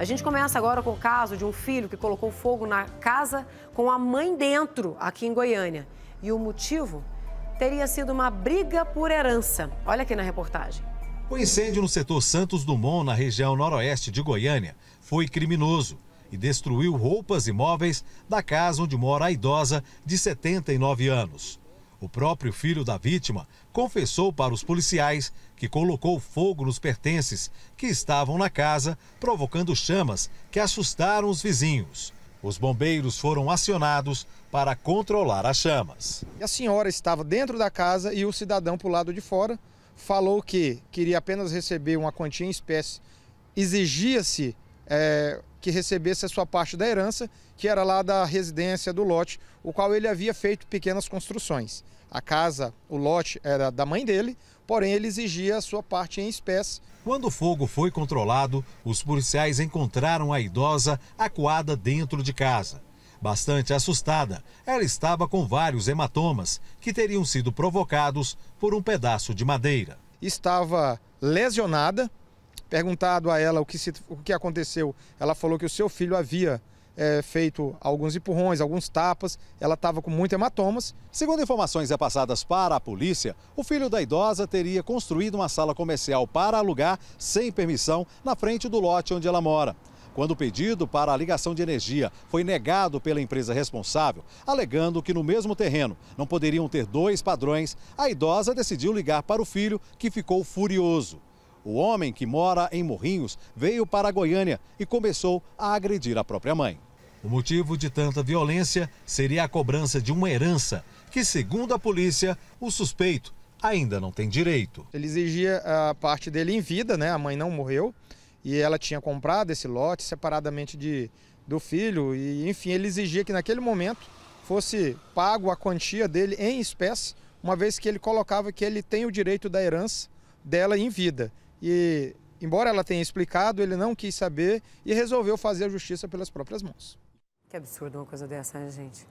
A gente começa agora com o caso de um filho que colocou fogo na casa com a mãe dentro, aqui em Goiânia. E o motivo teria sido uma briga por herança. Olha aqui na reportagem. O incêndio no setor Santos Dumont, na região noroeste de Goiânia, foi criminoso e destruiu roupas e móveis da casa onde mora a idosa de 79 anos. O próprio filho da vítima confessou para os policiais que colocou fogo nos pertences que estavam na casa, provocando chamas que assustaram os vizinhos. Os bombeiros foram acionados para controlar as chamas. A senhora estava dentro da casa e o cidadão para o lado de fora falou que queria apenas receber uma quantia em espécie. Exigia-se é, que recebesse a sua parte da herança, que era lá da residência do lote, o qual ele havia feito pequenas construções. A casa, o lote, era da mãe dele, porém ele exigia a sua parte em espécie. Quando o fogo foi controlado, os policiais encontraram a idosa acuada dentro de casa. Bastante assustada, ela estava com vários hematomas que teriam sido provocados por um pedaço de madeira. Estava lesionada, Perguntado a ela o que, se, o que aconteceu, ela falou que o seu filho havia é, feito alguns empurrões, alguns tapas, ela estava com muitos hematomas. Segundo informações repassadas para a polícia, o filho da idosa teria construído uma sala comercial para alugar sem permissão na frente do lote onde ela mora. Quando o pedido para a ligação de energia foi negado pela empresa responsável, alegando que no mesmo terreno não poderiam ter dois padrões, a idosa decidiu ligar para o filho, que ficou furioso o homem que mora em Morrinhos veio para Goiânia e começou a agredir a própria mãe. O motivo de tanta violência seria a cobrança de uma herança que, segundo a polícia, o suspeito ainda não tem direito. Ele exigia a parte dele em vida, né? A mãe não morreu e ela tinha comprado esse lote separadamente de, do filho e, enfim, ele exigia que naquele momento fosse pago a quantia dele em espécie, uma vez que ele colocava que ele tem o direito da herança dela em vida e, embora ela tenha explicado, ele não quis saber e resolveu fazer a justiça pelas próprias mãos. Que absurdo uma coisa dessa, né, gente?